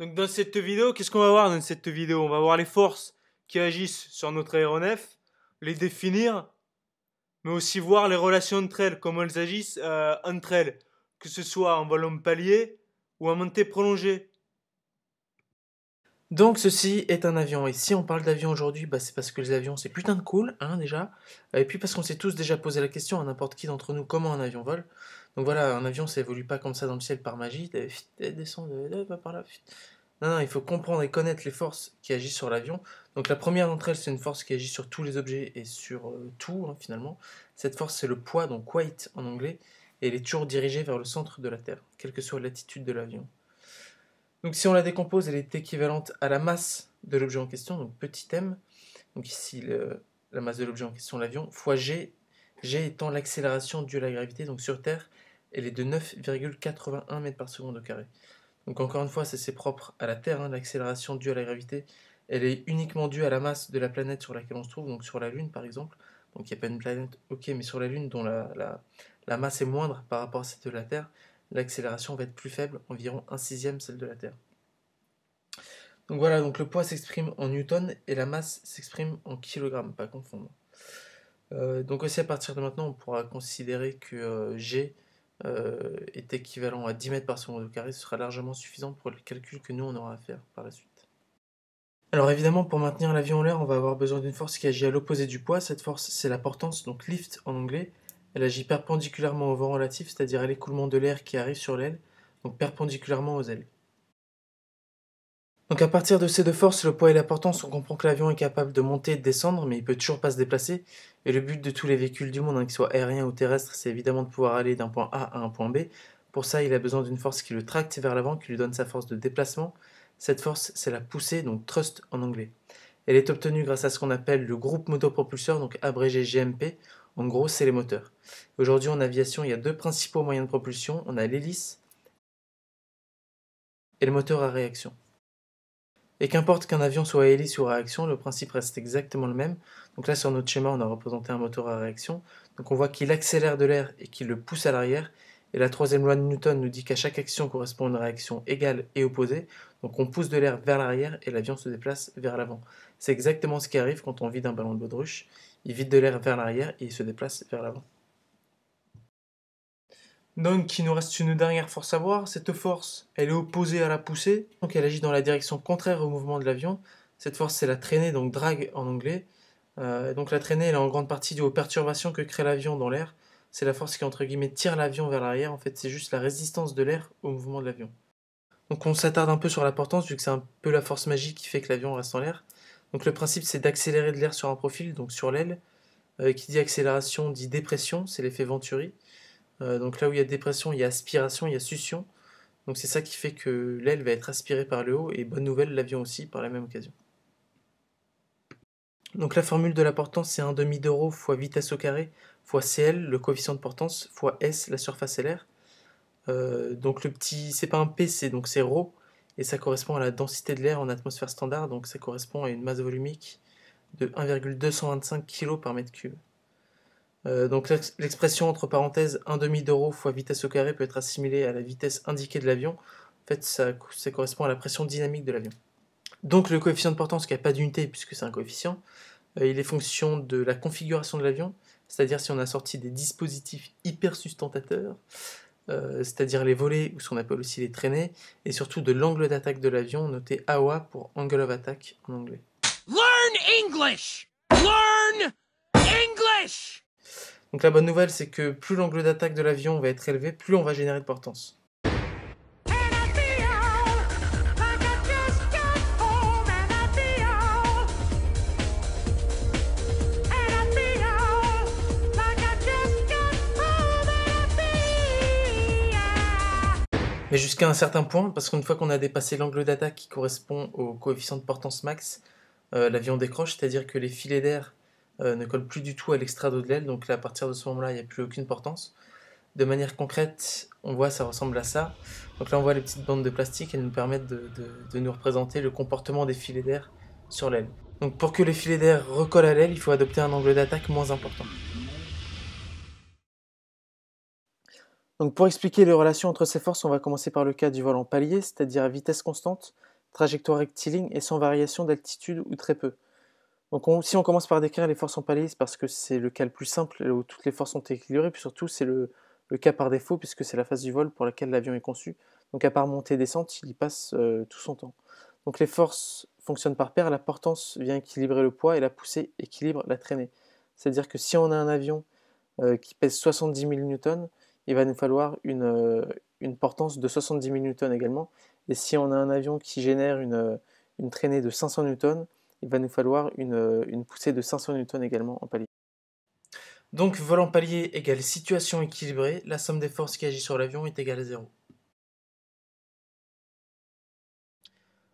Donc dans cette vidéo, qu'est-ce qu'on va voir dans cette vidéo On va voir les forces qui agissent sur notre aéronef, les définir, mais aussi voir les relations entre elles, comment elles agissent euh, entre elles, que ce soit en en palier ou en montée prolongée. Donc ceci est un avion, et si on parle d'avion aujourd'hui, bah, c'est parce que les avions c'est putain de cool, hein, déjà, et puis parce qu'on s'est tous déjà posé la question à n'importe qui d'entre nous comment un avion vole, donc voilà, un avion, ça évolue pas comme ça dans le ciel par magie. Descend, va par là. Non, non, il faut comprendre et connaître les forces qui agissent sur l'avion. Donc la première d'entre elles, c'est une force qui agit sur tous les objets et sur euh, tout, hein, finalement. Cette force, c'est le poids, donc weight en anglais, et elle est toujours dirigée vers le centre de la Terre, quelle que soit l'attitude de l'avion. Donc si on la décompose, elle est équivalente à la masse de l'objet en question, donc petit m, donc ici la masse de l'objet en question, l'avion, fois g, g étant l'accélération due à la gravité, donc sur Terre, elle est de 9,81 mètres par seconde au carré. Donc encore une fois, c'est propre à la Terre, hein, l'accélération due à la gravité, elle est uniquement due à la masse de la planète sur laquelle on se trouve, donc sur la Lune par exemple. Donc il n'y a pas une planète, ok, mais sur la Lune dont la, masse est moindre par rapport à celle de la Terre, l'accélération va être plus faible, environ un sixième celle de la Terre. Donc voilà, donc le poids s'exprime en newton, et la masse s'exprime en kilogrammes, pas confondre. Euh, donc aussi à partir de maintenant, on pourra considérer que euh, G euh, est équivalent à 10 mètres par seconde au carré, ce sera largement suffisant pour le calcul que nous on aura à faire par la suite. Alors évidemment, pour maintenir l'avion en l'air, on va avoir besoin d'une force qui agit à l'opposé du poids. Cette force, c'est la portance, donc lift en anglais. Elle agit perpendiculairement au vent relatif, c'est-à-dire à l'écoulement de l'air qui arrive sur l'aile, donc perpendiculairement aux ailes. Donc à partir de ces deux forces, le poids et la portance, on comprend que l'avion est capable de monter et de descendre, mais il peut toujours pas se déplacer. Et le but de tous les véhicules du monde, hein, qu'ils soient aériens ou terrestres, c'est évidemment de pouvoir aller d'un point A à un point B. Pour ça, il a besoin d'une force qui le tracte vers l'avant, qui lui donne sa force de déplacement. Cette force, c'est la poussée, donc thrust en anglais. Elle est obtenue grâce à ce qu'on appelle le groupe motopropulseur, donc abrégé GMP. En gros, c'est les moteurs. Aujourd'hui, en aviation, il y a deux principaux moyens de propulsion. On a l'hélice et le moteur à réaction. Et qu'importe qu'un avion soit hélice ou à réaction, le principe reste exactement le même. Donc là, sur notre schéma, on a représenté un moteur à réaction. Donc on voit qu'il accélère de l'air et qu'il le pousse à l'arrière. Et la troisième loi de Newton nous dit qu'à chaque action correspond une réaction égale et opposée. Donc on pousse de l'air vers l'arrière et l'avion se déplace vers l'avant. C'est exactement ce qui arrive quand on vide un ballon de baudruche. Il vide de l'air vers l'arrière et il se déplace vers l'avant. Donc il nous reste une dernière force à voir, cette force elle est opposée à la poussée, donc elle agit dans la direction contraire au mouvement de l'avion. Cette force c'est la traînée, donc drag en anglais. Euh, donc la traînée elle est en grande partie due aux perturbations que crée l'avion dans l'air. C'est la force qui entre guillemets tire l'avion vers l'arrière, en fait c'est juste la résistance de l'air au mouvement de l'avion. Donc on s'attarde un peu sur l'importance, vu que c'est un peu la force magique qui fait que l'avion reste en l'air. Donc le principe c'est d'accélérer de l'air sur un profil, donc sur l'aile. Euh, qui dit accélération dit dépression, c'est l'effet Venturi. Euh, donc là où il y a dépression, il y a aspiration, il y a succion. Donc c'est ça qui fait que l'aile va être aspirée par le haut et bonne nouvelle, l'avion aussi par la même occasion. Donc la formule de la portance, c'est 1,5 demi d'euro fois vitesse au carré fois CL, le coefficient de portance, fois S, la surface LR. l'air. Euh, donc le petit, c'est pas un P, donc c'est ρ, et ça correspond à la densité de l'air en atmosphère standard, donc ça correspond à une masse volumique de 1,225 kg par mètre cube. Euh, donc l'expression entre parenthèses 1,5 demi d'euro fois vitesse au carré peut être assimilée à la vitesse indiquée de l'avion. En fait, ça, correspond à la pression dynamique de l'avion. Donc le coefficient de portance, qui n'a pas d'unité puisque c'est un coefficient, euh, il est fonction de la configuration de l'avion, c'est-à-dire si on a sorti des dispositifs hyper sustentateurs, euh, c'est-à-dire les volets ou ce qu'on appelle aussi les traînées, et surtout de l'angle d'attaque de l'avion, noté AWA pour Angle of Attack en anglais. Learn English! Learn English! Donc la bonne nouvelle, c'est que plus l'angle d'attaque de l'avion va être élevé, plus on va générer de portance. mais jusqu'à un certain point, parce qu'une fois qu'on a dépassé l'angle d'attaque qui correspond au coefficient de portance max, euh, l'avion décroche, c'est-à-dire que les filets d'air euh, ne colle plus du tout à l'extrado de l'aile, donc à partir de ce moment-là, il n'y a plus aucune portance. De manière concrète, on voit, ça ressemble à ça. Donc là, on voit les petites bandes de plastique, elles nous permettent de, de nous représenter le comportement des filets d'air sur l'aile. Donc pour que les filets d'air recollent à l'aile, il faut adopter un angle d'attaque moins important. Donc pour expliquer les relations entre ces forces, on va commencer par le cas du volant palier, c'est-à-dire à vitesse constante, trajectoire rectiligne et sans variation d'altitude ou très peu. Donc si on commence par décrire les forces en palier, c'est parce que c'est le cas le plus simple où toutes les forces sont équilibrées, puis surtout c'est le, cas par défaut puisque c'est la phase du vol pour laquelle l'avion est conçu. Donc à part montée et descente, il y passe euh, tout son temps. Donc les forces fonctionnent par paire, la portance vient équilibrer le poids et la poussée équilibre la traînée. C'est-à-dire que si on a un avion euh, qui pèse 70 000 newtons, il va nous falloir une, euh, portance de 70 000 newtons également. Et si on a un avion qui génère une, une traînée de 500 newtons, il va nous falloir une, euh, poussée de 500 N également en palier. Donc volant palier égale situation équilibrée, la somme des forces qui agit sur l'avion est égale à 0.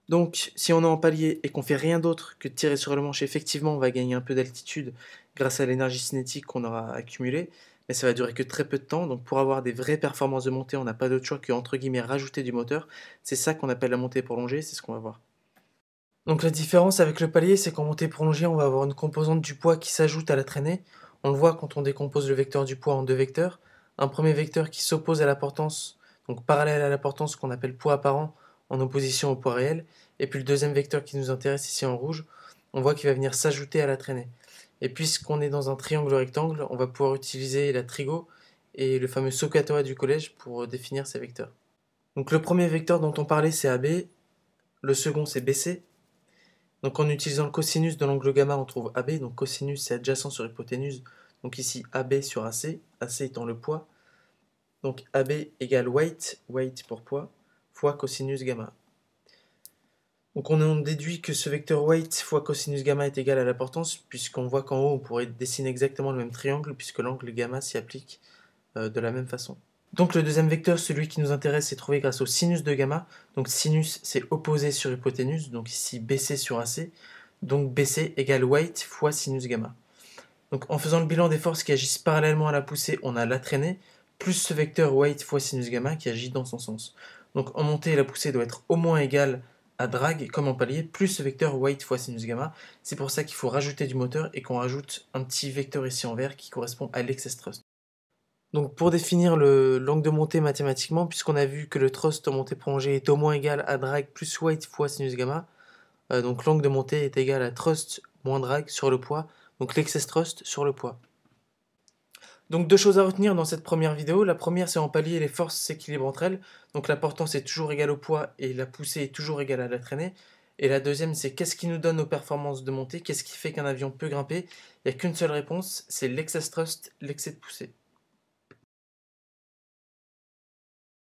Donc si on est en palier et qu'on fait rien d'autre que tirer sur le manche, effectivement on va gagner un peu d'altitude grâce à l'énergie cinétique qu'on aura accumulée, mais ça va durer que très peu de temps. Donc pour avoir des vraies performances de montée, on n'a pas d'autre choix que entre guillemets rajouter du moteur. C'est ça qu'on appelle la montée prolongée, c'est ce qu'on va voir. Donc la différence avec le palier, c'est qu'en montée prolongée, on va avoir une composante du poids qui s'ajoute à la traînée. On le voit quand on décompose le vecteur du poids en deux vecteurs. Un premier vecteur qui s'oppose à la portance, donc parallèle à la portance qu'on appelle poids apparent, en opposition au poids réel. Et puis le deuxième vecteur qui nous intéresse ici en rouge, on voit qu'il va venir s'ajouter à la traînée. Et puisqu'on est dans un triangle rectangle, on va pouvoir utiliser la trigo et le fameux socatoa du collège pour euh, définir ces vecteurs. Donc le premier vecteur dont on parlait c'est AB, le second c'est BC, donc en utilisant le cosinus de l'angle gamma, on trouve AB, donc cosinus c'est adjacent sur l'hypoténuse, donc ici AB sur AC, AC étant le poids, donc AB égale weight, weight pour poids, fois cosinus gamma. Donc on déduit que ce vecteur weight fois cosinus gamma est égal à l'importance, puisqu'on voit qu'en haut on pourrait dessiner exactement le même triangle, puisque l'angle gamma s'y applique euh, de la même façon. Donc le deuxième vecteur, celui qui nous intéresse, est trouvé grâce au sinus de gamma. Donc sinus, c'est opposé sur hypoténuse, donc ici BC sur AC. Donc BC égale weight fois sinus gamma. Donc en faisant le bilan des forces qui agissent parallèlement à la poussée, on a la traînée, plus ce vecteur weight fois sinus gamma qui agit dans son sens. Donc en montée, la poussée doit être au moins égale à drag, comme en palier, plus ce vecteur weight fois sinus gamma. C'est pour ça qu'il faut rajouter du moteur et qu'on rajoute un petit vecteur ici en vert qui correspond à l'excess thrust. Donc pour définir le l'angle de montée mathématiquement, puisqu'on a vu que le thrust en montée prolongée est au moins égal à drag plus weight fois sinus gamma, euh, donc l'angle de montée est égal à thrust moins drag sur le poids, donc l'excess thrust sur le poids. Donc deux choses à retenir dans cette première vidéo. La première c'est en palier les forces s'équilibrent entre elles, donc la portance est toujours égale au poids et la poussée est toujours égale à la traînée. Et la deuxième c'est qu'est-ce qui nous donne nos performances de montée, qu'est-ce qui fait qu'un avion peut grimper. Il n'y a qu'une seule réponse, c'est l'excess thrust, l'excès de poussée.